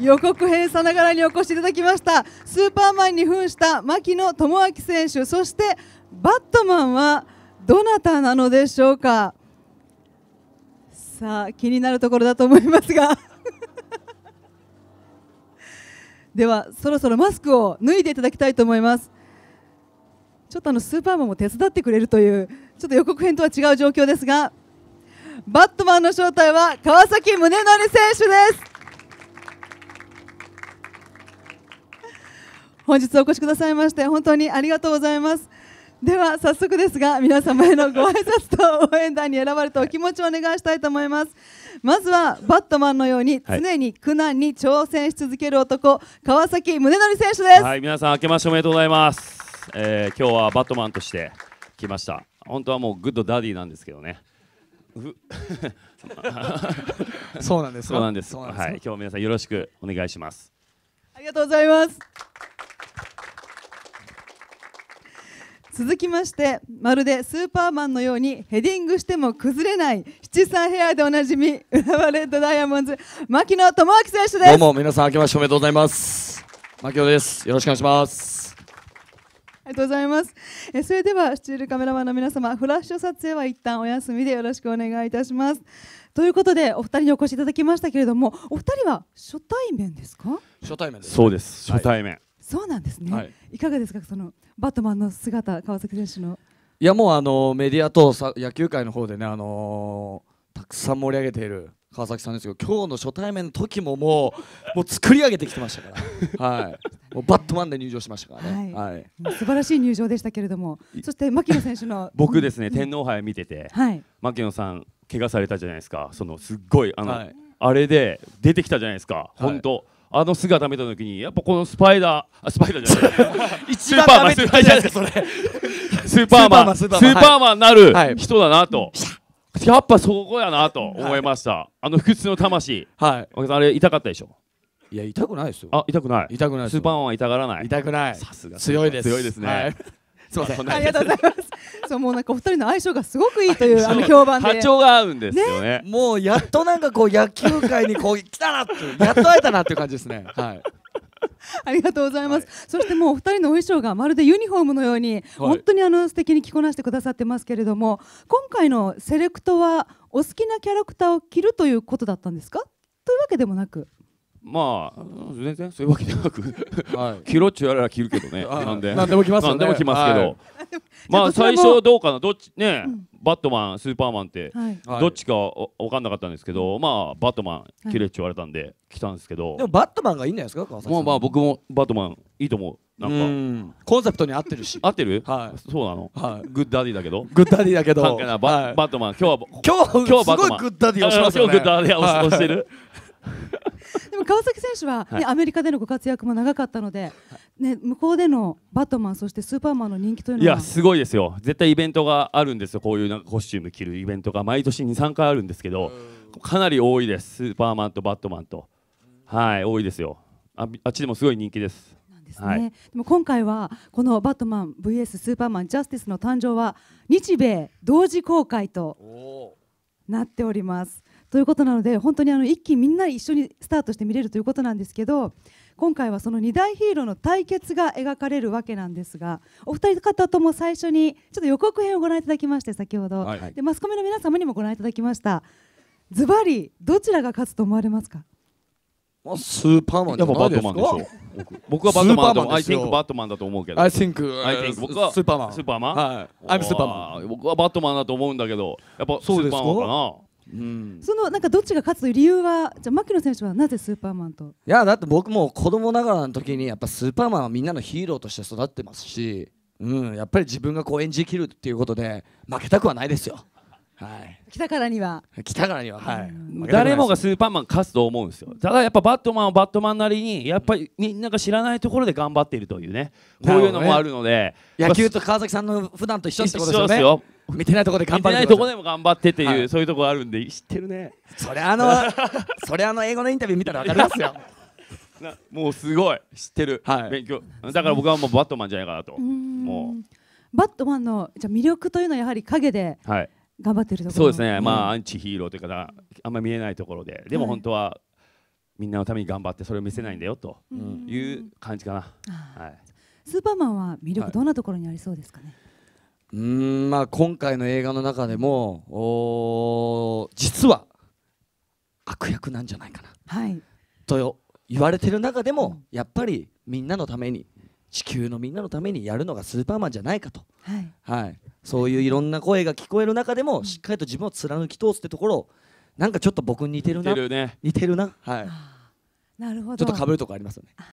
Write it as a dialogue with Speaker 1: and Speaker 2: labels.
Speaker 1: 予告編さながらにお越しいただきましたスーパーマンに扮した牧野智明選手そしてバットマンはどなたなのでしょうかさあ気になるところだと思いますが ではそろそろマスクを脱いでいただきたいと思いますちょっとあのスーパーマンも手伝ってくれるというちょっと予告編とは違う状況ですがバットマンの正体は川崎宗則選手です本日お越しくださいまして本当にありがとうございますでは早速ですが皆様へのご挨拶と応援団に選ばれたお気持ちをお願いしたいと思いますまずはバットマンのように常に苦難に挑戦し続ける男、はい、川崎宗則選手ですは
Speaker 2: い皆さん明けましておめでとうございます、えー、今日はバットマンとして来ました本当はもうグッドダディなんですけどね
Speaker 1: そうなんですそうなんですはい
Speaker 2: 今日皆さんよろしくお願いします
Speaker 1: ありがとうございます続きましてまるでスーパーマンのようにヘディングしても崩れない七三ヘアでおなじみ浦和レッドダイヤモンズ牧野智明選手ですどうも
Speaker 2: 皆さん明けましておめでとうございます牧野ですよろしくお願いしますあ
Speaker 1: りがとうございますえそれではスチールカメラマンの皆様フラッシュ撮影は一旦お休みでよろしくお願いいたしますということでお二人にお越しいただきましたけれどもお二人は初対面ですか
Speaker 2: 初対面ですそうです初対面、はい
Speaker 1: そうなんですね、はい、いかがですかそのバットマンの姿川崎選手の
Speaker 2: いやもうあのメディアとさ野球界の方でねあのー、たくさん盛り上げている川崎さんですけど今日の初対面の時ももう もう作り上げてきてましたからはいもうバットマンで入場しましたからね、はい、はい、素
Speaker 1: 晴らしい入場でしたけれどもそして牧野選手の僕ですね天
Speaker 2: 皇杯見てて、はい、牧野さん怪我されたじゃないですかそのすっごいあの、はい、あれで出てきたじゃないですか本当、はいあの姿見た時にやっぱこのスパイダーあスパイダーじゃないスーパーマン スーパーマンスーパーマンなる人だなと、はい、やっぱそこやなと思いました、はい、あの不屈の魂、はい、あれ痛かったでしょいや痛くないですよあ痛くない痛くないスーパーマンは痛がらない痛くないさすが強いです強いですね、はい、すみませんありがとうござい
Speaker 1: ます そうもうなんかお二人の相性がすごくいいというあの評判で波長が合う
Speaker 2: んですよね
Speaker 1: もうやっとなんかこう野球界にこう来たな
Speaker 2: ってやっと会えたなっていう感じですねはい
Speaker 1: ありがとうございます、はい、そしてもうお二人のお衣装がまるでユニフォームのように、はい、本当にあの素敵に着こなしてくださってますけれども今回のセレクトはお好きなキャラクターを着るということだったんですかというわけでもなく
Speaker 2: まあ全然そういうわけではなく、はい、着ろっちゅうやら着るけどねなんで何でも着ますよね何でも着ますけど、はいまあ最初どうかなどっちね、うん、バットマンスーパーマンって、どっちか分かんなかったんですけど、はい、まあバットマン切れって言われたんで、来たんですけどでもバットマンがいいんじゃないですか川崎さんまあまあ僕もバットマンいいと思うなんかコンセプトに合ってるし合ってるはいそうなの、はい、グッダディだけどグッダディだけどなんかなバはい、バットマン今日は今日今日すごいグッダディをしますよね今日グッダディを押してる
Speaker 1: でも川崎選手はね、ねアメリカでのご活躍も長かったのでね、向こうでのバットマンそしてスーパーマンの人気というのはいやす
Speaker 2: ごいですよ絶対イベントがあるんですよこういうなんかコスチューム着るイベントが毎年23回あるんですけどかなり多いですスーパーマンとバットマンとはい多いですよああっちでもすごい人気ですなんですね、はい、
Speaker 1: でも今回はこのバットマン VS スーパーマンジャスティスの誕生は日米同時公開となっておりますということなので本当にあの一気にみんな一緒にスタートして見れるということなんですけど今回はその2大ヒーローの対決が描かれるわけなんですがお二人方とも最初にちょっと予告編をご覧いただきまして先ほど、はい、でマスコミの皆様にもご覧いただきましたズバリどちらが勝つと思われますか
Speaker 2: スーパーマンじゃないですか僕はバットマンでと思う。I t h i バットマンだと思うけど。I think, 僕はスーパーマン。スーパーマンはい。I'm スーパーマン。僕はバットマンだと思うんだけど、やっぱスーパーマンかな。うん、
Speaker 1: そのなんかどっちが勝つという理由はじゃあ牧野選手はなぜスーパーマンと
Speaker 2: いやだって僕も子供ながらの時にやっぱスーパーマンはみんなのヒーローとして育ってますし、うん、やっぱり自分がこう演じきるっていうことで負けたくはないですよ。はい、
Speaker 1: 来たからには来たからには、はい、誰もがスー
Speaker 2: パーマン勝つと思うんですよただやっぱバットマンはバットマンなりにやっぱりみんなが知らないところで頑張っているというねこういうのもあるので、ね、野球と川崎さんの普段と一緒ってことですよね 見てないとこで頑張ってないとこでも頑張ってっていう、はい、そういうところあるんで知ってるねそれあの それあの英語のインタビュー見たら分かるんですよもうすごい知ってる、はい、勉強だから僕はもうバットマンじゃないかなと
Speaker 1: もうバットマンのじゃ魅力というのはやはり陰で、はい、頑張ってるところそうですね、うん、まあア
Speaker 2: ンチヒーローというかあんまり見えないところででも本当は、はい、みんなのために頑張ってそれを見せないんだよという感じかな、はい、
Speaker 1: スーパーマンは魅力どんなところにありそうですかね、はい
Speaker 2: うんまあ今回の映画の中でも実は悪役なんじゃないかな、はい、と言われてる中でも、やっぱりみんなのために地球のみんなのためにやるのがスーパーマンじゃないかと、はい、はい、そういういろんな声が聞こえる中でも、しっかりと自分を貫き通すってところなんかちょっと僕に似てるな似てる,、ね、似てるなはい
Speaker 1: なるほどちょっとかぶると
Speaker 2: こありますよね